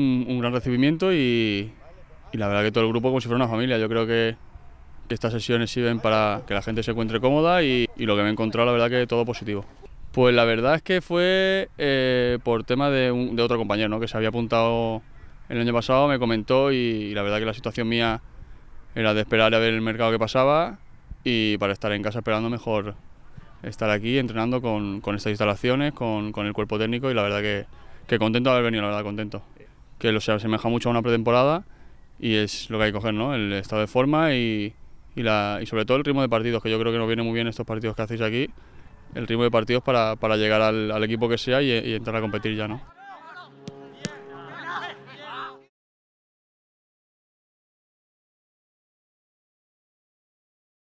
Un, gran recibimiento y, la verdad que todo el grupo como si fuera una familia. Yo creo que, estas sesiones sirven para que la gente se encuentre cómoda y, lo que me he encontrado, la verdad que todo positivo. Pues la verdad es que fue eh, por tema de, otro compañero que se había apuntado el año pasado, me comentó y, la verdad que la situación mía era de esperar a ver el mercado que pasaba y para estar en casa esperando mejor estar aquí entrenando con, estas instalaciones, con, el cuerpo técnico y la verdad que, que contento de haber venido, la verdad contento que lo se asemeja mucho a una pretemporada y es lo que hay que coger, El estado de forma y, la, sobre todo el ritmo de partidos, que yo creo que nos viene muy bien estos partidos que hacéis aquí, el ritmo de partidos para, llegar al, equipo que sea y, y entrar a competir ya, ¿no?